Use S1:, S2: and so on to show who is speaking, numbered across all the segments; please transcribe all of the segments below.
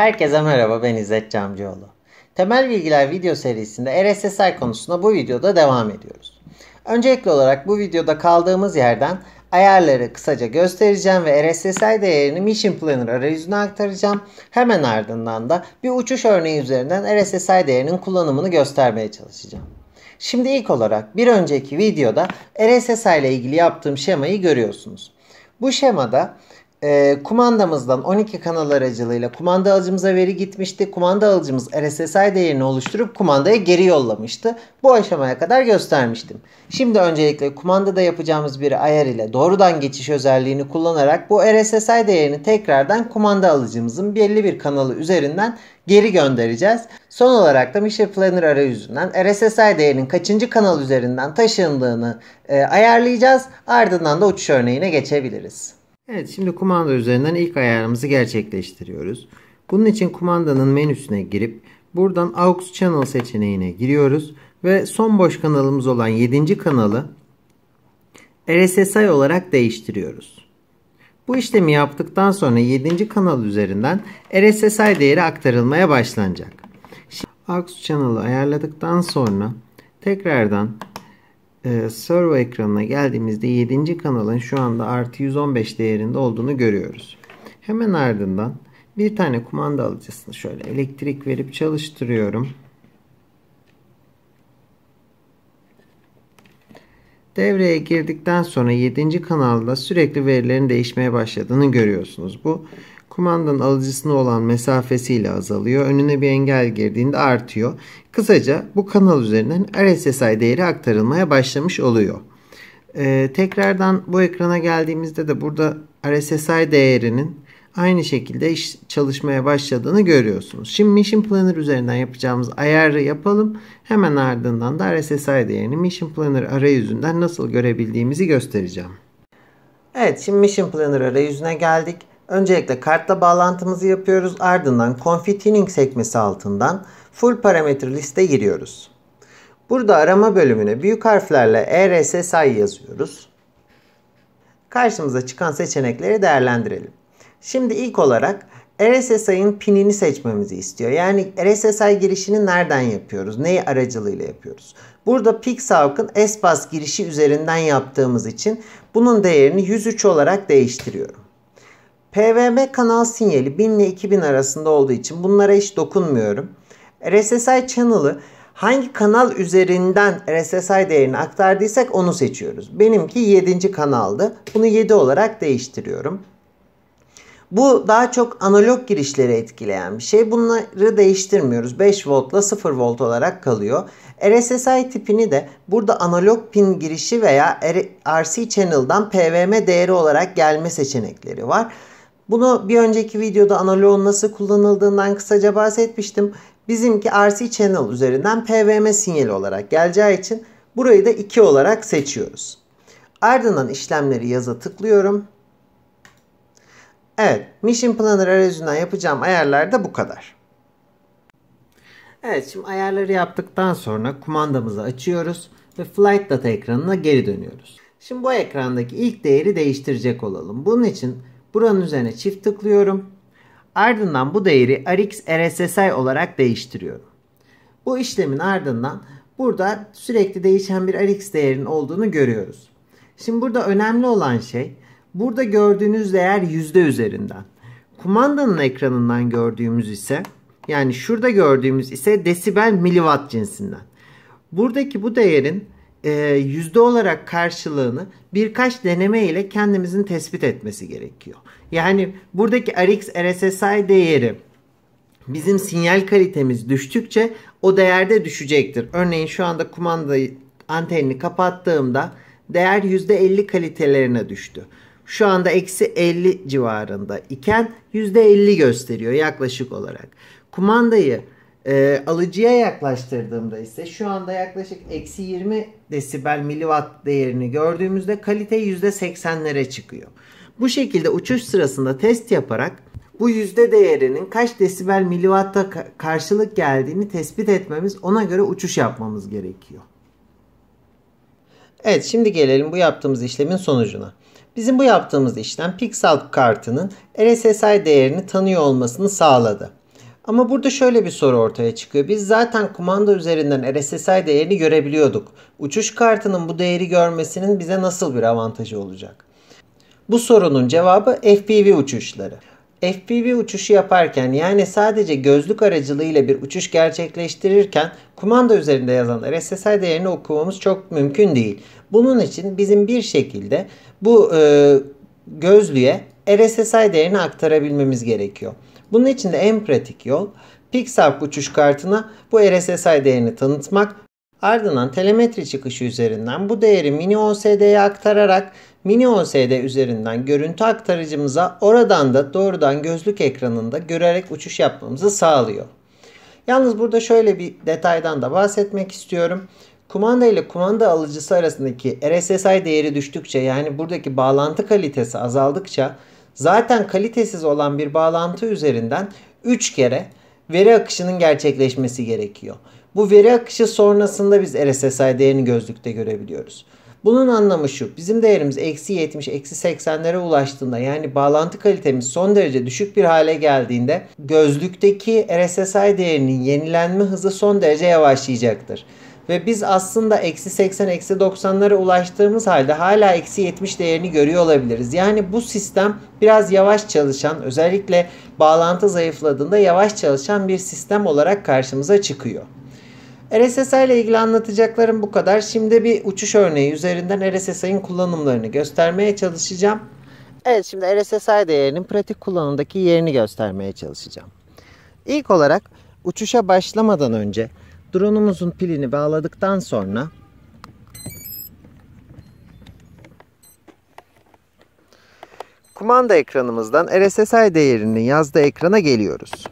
S1: Herkese merhaba ben İzzet Camcıoğlu. Temel Bilgiler video serisinde RSSI konusuna bu videoda devam ediyoruz. Öncelikli olarak bu videoda kaldığımız yerden ayarları kısaca göstereceğim ve RSSI değerini Mission Planner arayüzüne aktaracağım. Hemen ardından da bir uçuş örneği üzerinden RSSI değerinin kullanımını göstermeye çalışacağım. Şimdi ilk olarak bir önceki videoda RSSI ile ilgili yaptığım şemayı görüyorsunuz. Bu şemada e, kumandamızdan 12 kanal aracılığıyla kumanda alıcımıza veri gitmişti. Kumanda alıcımız RSSI değerini oluşturup kumandaya geri yollamıştı. Bu aşamaya kadar göstermiştim. Şimdi öncelikle kumandada yapacağımız bir ayar ile doğrudan geçiş özelliğini kullanarak bu RSSI değerini tekrardan kumanda alıcımızın belli bir kanalı üzerinden geri göndereceğiz. Son olarak da Mission Planner arayüzünden RSSI değerinin kaçıncı kanal üzerinden taşındığını e, ayarlayacağız. Ardından da uçuş örneğine geçebiliriz. Evet şimdi kumanda üzerinden ilk ayarımızı gerçekleştiriyoruz. Bunun için kumandanın menüsüne girip buradan AUX Channel seçeneğine giriyoruz. Ve son boş kanalımız olan 7. kanalı RSSI olarak değiştiriyoruz. Bu işlemi yaptıktan sonra 7. kanal üzerinden RSSI değeri aktarılmaya başlanacak. Şimdi AUX Channel'ı ayarladıktan sonra tekrardan e, servo ekranına geldiğimizde 7. kanalın şu anda artı 115 değerinde olduğunu görüyoruz. Hemen ardından bir tane kumanda alıcısını şöyle elektrik verip çalıştırıyorum. Devreye girdikten sonra 7. kanalda sürekli verilerin değişmeye başladığını görüyorsunuz. Bu Kumandan alıcısına olan mesafesiyle azalıyor. Önüne bir engel girdiğinde artıyor. Kısaca bu kanal üzerinden RSSI değeri aktarılmaya başlamış oluyor. Ee, tekrardan bu ekrana geldiğimizde de burada RSSI değerinin aynı şekilde iş çalışmaya başladığını görüyorsunuz. Şimdi Mission Planner üzerinden yapacağımız ayarı yapalım. Hemen ardından da RSSI değerini Mission Planner arayüzünden nasıl görebildiğimizi göstereceğim. Evet şimdi Mission Planner arayüzüne geldik. Öncelikle kartla bağlantımızı yapıyoruz. Ardından Config sekmesi altından Full Parameter liste giriyoruz. Burada arama bölümüne büyük harflerle ERSSI yazıyoruz. Karşımıza çıkan seçenekleri değerlendirelim. Şimdi ilk olarak e RSSI'nin pinini seçmemizi istiyor. Yani e RSSI girişini nereden yapıyoruz? Neyi aracılığıyla yapıyoruz? Burada Pixavk'ın SBAS girişi üzerinden yaptığımız için bunun değerini 103 olarak değiştiriyorum. PVM kanal sinyali 1000 ile 2000 arasında olduğu için bunlara hiç dokunmuyorum. RSSI channel'ı hangi kanal üzerinden RSSI değerini aktardıysak onu seçiyoruz. Benimki 7. kanaldı. Bunu 7 olarak değiştiriyorum. Bu daha çok analog girişleri etkileyen bir şey. Bunları değiştirmiyoruz. 5 voltla 0 volt olarak kalıyor. RSSI tipini de burada analog pin girişi veya RC channel'dan PWM değeri olarak gelme seçenekleri var. Bunu bir önceki videoda analoğun nasıl kullanıldığından kısaca bahsetmiştim. Bizimki RC channel üzerinden PWM sinyali olarak geleceği için burayı da 2 olarak seçiyoruz. Ardından işlemleri yaza tıklıyorum. Evet, Mission Planner aracından yapacağım ayarlar da bu kadar. Evet, şimdi ayarları yaptıktan sonra kumandamızı açıyoruz ve Flight Data ekranına geri dönüyoruz. Şimdi bu ekrandaki ilk değeri değiştirecek olalım. Bunun için Buranın üzerine çift tıklıyorum. Ardından bu değeri Rx RSSI olarak değiştiriyorum. Bu işlemin ardından burada sürekli değişen bir Rx değerinin olduğunu görüyoruz. Şimdi burada önemli olan şey burada gördüğünüz değer yüzde üzerinden. Kumandanın ekranından gördüğümüz ise yani şurada gördüğümüz ise desibel miliwatt cinsinden. Buradaki bu değerin e, yüzde olarak karşılığını birkaç deneme ile kendimizin tespit etmesi gerekiyor. Yani buradaki RX RSSI değeri bizim sinyal kalitemiz düştükçe o değerde düşecektir. Örneğin şu anda kumandayı antenini kapattığımda değer yüzde %50 kalitelerine düştü. Şu anda eksi 50 civarında iken yüzde %50 gösteriyor yaklaşık olarak. Kumandayı e, alıcıya yaklaştırdığımda ise şu anda yaklaşık eksi 20 desibel miliwatt değerini gördüğümüzde kalite yüzde %80'lere çıkıyor. Bu şekilde uçuş sırasında test yaparak bu yüzde değerinin kaç desibel miliwatta karşılık geldiğini tespit etmemiz ona göre uçuş yapmamız gerekiyor. Evet şimdi gelelim bu yaptığımız işlemin sonucuna. Bizim bu yaptığımız işlem Pixel kartının RSSI değerini tanıyor olmasını sağladı. Ama burada şöyle bir soru ortaya çıkıyor. Biz zaten kumanda üzerinden RSSI değerini görebiliyorduk. Uçuş kartının bu değeri görmesinin bize nasıl bir avantajı olacak? Bu sorunun cevabı FPV uçuşları. FPV uçuşu yaparken yani sadece gözlük aracılığıyla bir uçuş gerçekleştirirken kumanda üzerinde yazan RSSI değerini okumamız çok mümkün değil. Bunun için bizim bir şekilde bu e, gözlüğe RSSI değerini aktarabilmemiz gerekiyor. Bunun için de en pratik yol Pixarp uçuş kartına bu RSSI değerini tanıtmak Ardından telemetri çıkışı üzerinden bu değeri mini OSD'ye aktararak mini OSD üzerinden görüntü aktarıcımıza oradan da doğrudan gözlük ekranında görerek uçuş yapmamızı sağlıyor. Yalnız burada şöyle bir detaydan da bahsetmek istiyorum. Kumanda ile kumanda alıcısı arasındaki RSSI değeri düştükçe yani buradaki bağlantı kalitesi azaldıkça zaten kalitesiz olan bir bağlantı üzerinden 3 kere veri akışının gerçekleşmesi gerekiyor. Bu veri akışı sonrasında biz RSSI değerini gözlükte görebiliyoruz. Bunun anlamı şu. Bizim değerimiz eksi 70, eksi 80'lere ulaştığında yani bağlantı kalitemiz son derece düşük bir hale geldiğinde gözlükteki RSSI değerinin yenilenme hızı son derece yavaşlayacaktır. Ve biz aslında eksi 80 eksi 90'lara ulaştığımız halde hala eksi 70 değerini görüyor olabiliriz. Yani bu sistem biraz yavaş çalışan özellikle bağlantı zayıfladığında yavaş çalışan bir sistem olarak karşımıza çıkıyor. RSSI ile ilgili anlatacaklarım bu kadar. Şimdi bir uçuş örneği üzerinden RSSI'nin kullanımlarını göstermeye çalışacağım. Evet şimdi RSSI değerinin pratik kullanımdaki yerini göstermeye çalışacağım. İlk olarak uçuşa başlamadan önce Drone'umuzun pilini bağladıktan sonra kumanda ekranımızdan RSSI değerinin yazdığı ekrana geliyoruz.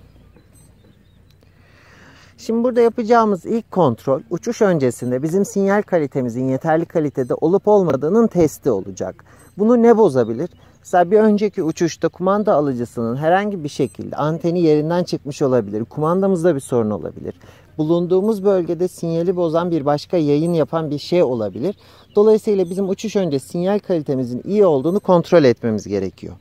S1: Şimdi burada yapacağımız ilk kontrol uçuş öncesinde bizim sinyal kalitemizin yeterli kalitede olup olmadığının testi olacak. Bunu ne bozabilir? Mesela bir önceki uçuşta kumanda alıcısının herhangi bir şekilde anteni yerinden çıkmış olabilir. Kumandamızda bir sorun olabilir. Bulunduğumuz bölgede sinyali bozan bir başka yayın yapan bir şey olabilir. Dolayısıyla bizim uçuş önce sinyal kalitemizin iyi olduğunu kontrol etmemiz gerekiyor.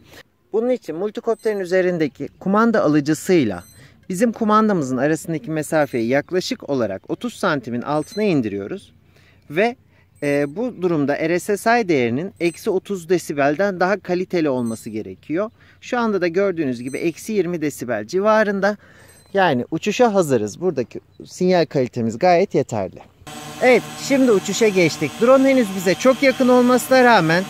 S1: Bunun için multikopterin üzerindeki kumanda alıcısıyla bizim kumandamızın arasındaki mesafeyi yaklaşık olarak 30 santimin altına indiriyoruz ve e, bu durumda RSSI değerinin eksi 30 desibelden daha kaliteli olması gerekiyor. Şu anda da gördüğünüz gibi eksi 20 desibel civarında. Yani uçuşa hazırız. Buradaki sinyal kalitemiz gayet yeterli. Evet şimdi uçuşa geçtik. Drone henüz bize çok yakın olmasına rağmen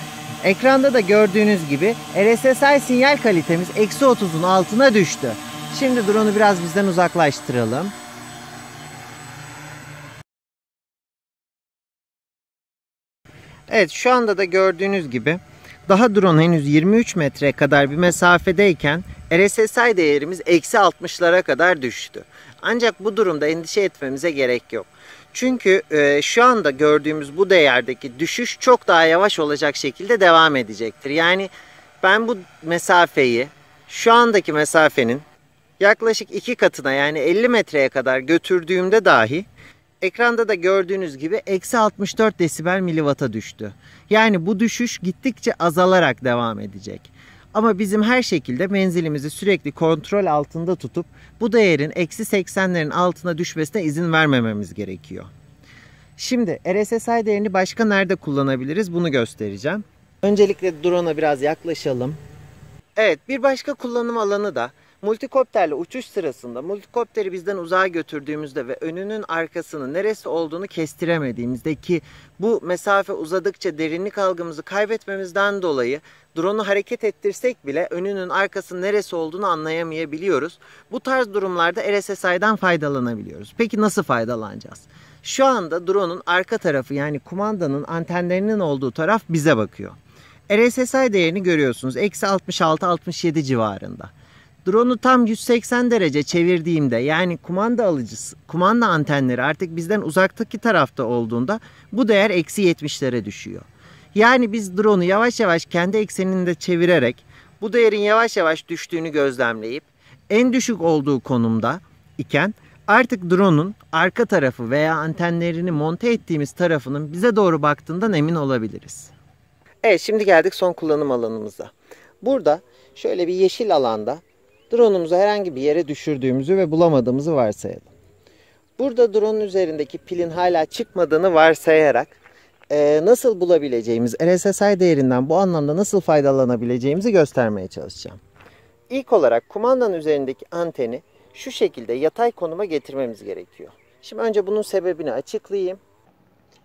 S1: ekranda da gördüğünüz gibi RSSI sinyal kalitemiz eksi 30'un altına düştü. Şimdi drone'u biraz bizden uzaklaştıralım. Evet şu anda da gördüğünüz gibi daha drone henüz 23 metre kadar bir mesafedeyken RSSI değerimiz eksi 60'lara kadar düştü. Ancak bu durumda endişe etmemize gerek yok. Çünkü e, şu anda gördüğümüz bu değerdeki düşüş çok daha yavaş olacak şekilde devam edecektir. Yani ben bu mesafeyi şu andaki mesafenin yaklaşık iki katına yani 50 metreye kadar götürdüğümde dahi ekranda da gördüğünüz gibi eksi 64 desibel milivata düştü. Yani bu düşüş gittikçe azalarak devam edecek. Ama bizim her şekilde menzilimizi sürekli kontrol altında tutup bu değerin eksi 80'lerin altına düşmesine izin vermememiz gerekiyor. Şimdi RSSI değerini başka nerede kullanabiliriz bunu göstereceğim. Öncelikle drone'a biraz yaklaşalım. Evet bir başka kullanım alanı da Multikopterle uçuş sırasında multikopteri bizden uzağa götürdüğümüzde ve önünün arkasının neresi olduğunu kestiremediğimizde ki bu mesafe uzadıkça derinlik algımızı kaybetmemizden dolayı drone'u hareket ettirsek bile önünün arkasının neresi olduğunu anlayamayabiliyoruz. Bu tarz durumlarda RSSI'dan faydalanabiliyoruz. Peki nasıl faydalanacağız? Şu anda drone'un arka tarafı yani kumandanın antenlerinin olduğu taraf bize bakıyor. RSSI değerini görüyorsunuz. Eksi 66-67 civarında. Drone'u tam 180 derece çevirdiğimde yani kumanda alıcısı, kumanda antenleri artık bizden uzaktaki tarafta olduğunda bu değer eksi 70'lere düşüyor. Yani biz drone'u yavaş yavaş kendi ekseninde çevirerek bu değerin yavaş yavaş düştüğünü gözlemleyip en düşük olduğu konumda iken artık drone'un arka tarafı veya antenlerini monte ettiğimiz tarafının bize doğru baktığından emin olabiliriz. Evet şimdi geldik son kullanım alanımıza. Burada şöyle bir yeşil alanda Drone'umuzu herhangi bir yere düşürdüğümüzü ve bulamadığımızı varsayalım. Burada drone'un üzerindeki pilin hala çıkmadığını varsayarak e, nasıl bulabileceğimiz, RSSI değerinden bu anlamda nasıl faydalanabileceğimizi göstermeye çalışacağım. İlk olarak kumandanın üzerindeki anteni şu şekilde yatay konuma getirmemiz gerekiyor. Şimdi önce bunun sebebini açıklayayım.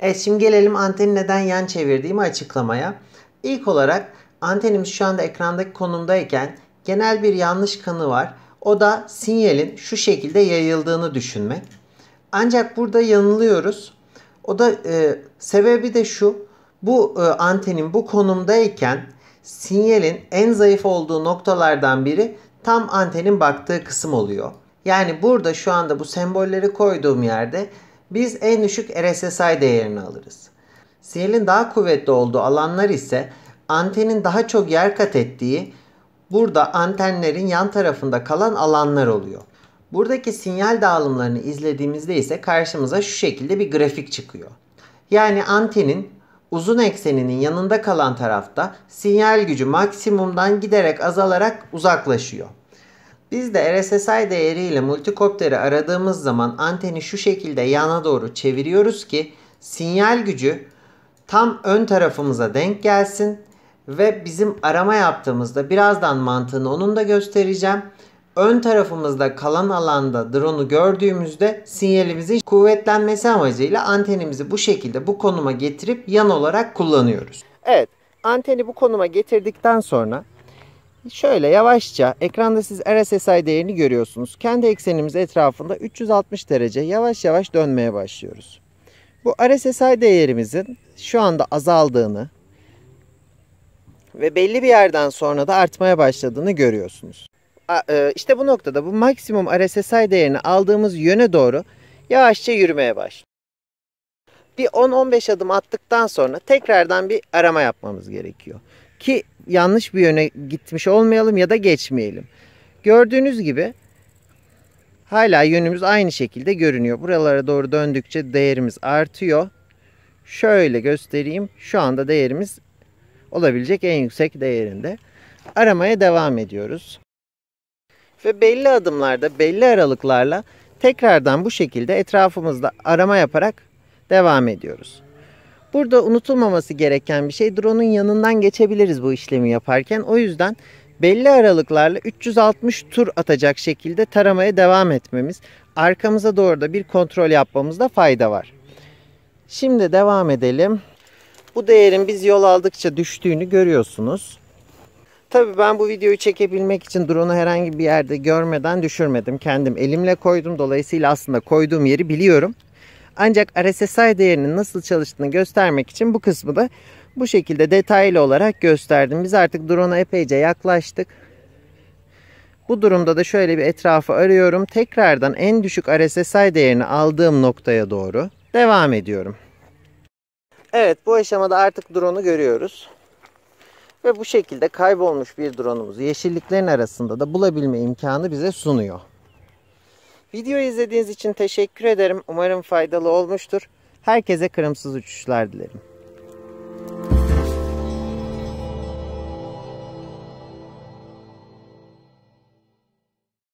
S1: Evet şimdi gelelim anteni neden yan çevirdiğimi açıklamaya. İlk olarak antenimiz şu anda ekrandaki konumdayken genel bir yanlış kanı var. O da sinyalin şu şekilde yayıldığını düşünmek. Ancak burada yanılıyoruz. O da e, sebebi de şu. Bu e, antenin bu konumdayken sinyalin en zayıf olduğu noktalardan biri tam antenin baktığı kısım oluyor. Yani burada şu anda bu sembolleri koyduğum yerde biz en düşük RSSI değerini alırız. Sinyalin daha kuvvetli olduğu alanlar ise antenin daha çok yer kat ettiği Burada antenlerin yan tarafında kalan alanlar oluyor. Buradaki sinyal dağılımlarını izlediğimizde ise karşımıza şu şekilde bir grafik çıkıyor. Yani antenin uzun ekseninin yanında kalan tarafta sinyal gücü maksimumdan giderek azalarak uzaklaşıyor. Biz de RSSI değeriyle multikopteri aradığımız zaman anteni şu şekilde yana doğru çeviriyoruz ki sinyal gücü tam ön tarafımıza denk gelsin ve bizim arama yaptığımızda birazdan mantığını onun da göstereceğim. Ön tarafımızda kalan alanda drone'u gördüğümüzde sinyalimizin kuvvetlenmesi amacıyla antenimizi bu şekilde bu konuma getirip yan olarak kullanıyoruz. Evet anteni bu konuma getirdikten sonra şöyle yavaşça ekranda siz RSSI değerini görüyorsunuz. Kendi eksenimiz etrafında 360 derece yavaş yavaş dönmeye başlıyoruz. Bu RSSI değerimizin şu anda azaldığını ve belli bir yerden sonra da artmaya başladığını görüyorsunuz. E, işte bu noktada bu maksimum RSSI değerini aldığımız yöne doğru yavaşça yürümeye başlıyor. Bir 10-15 adım attıktan sonra tekrardan bir arama yapmamız gerekiyor. Ki yanlış bir yöne gitmiş olmayalım ya da geçmeyelim. Gördüğünüz gibi hala yönümüz aynı şekilde görünüyor. Buralara doğru döndükçe değerimiz artıyor. Şöyle göstereyim. Şu anda değerimiz olabilecek en yüksek değerinde. Aramaya devam ediyoruz. Ve belli adımlarda, belli aralıklarla tekrardan bu şekilde etrafımızda arama yaparak devam ediyoruz. Burada unutulmaması gereken bir şey drone'un yanından geçebiliriz bu işlemi yaparken. O yüzden belli aralıklarla 360 tur atacak şekilde taramaya devam etmemiz, arkamıza doğru da bir kontrol yapmamızda fayda var. Şimdi devam edelim. Bu değerin biz yol aldıkça düştüğünü görüyorsunuz. Tabii ben bu videoyu çekebilmek için drone'u herhangi bir yerde görmeden düşürmedim. Kendim elimle koydum. Dolayısıyla aslında koyduğum yeri biliyorum. Ancak RSSI değerinin nasıl çalıştığını göstermek için bu kısmı da bu şekilde detaylı olarak gösterdim. Biz artık drone'a epeyce yaklaştık. Bu durumda da şöyle bir etrafı arıyorum. Tekrardan en düşük RSSI değerini aldığım noktaya doğru devam ediyorum. Evet bu aşamada artık drone'u görüyoruz. Ve bu şekilde kaybolmuş bir drone'umuzu yeşilliklerin arasında da bulabilme imkanı bize sunuyor. Video izlediğiniz için teşekkür ederim. Umarım faydalı olmuştur. Herkese kırımsız uçuşlar dilerim.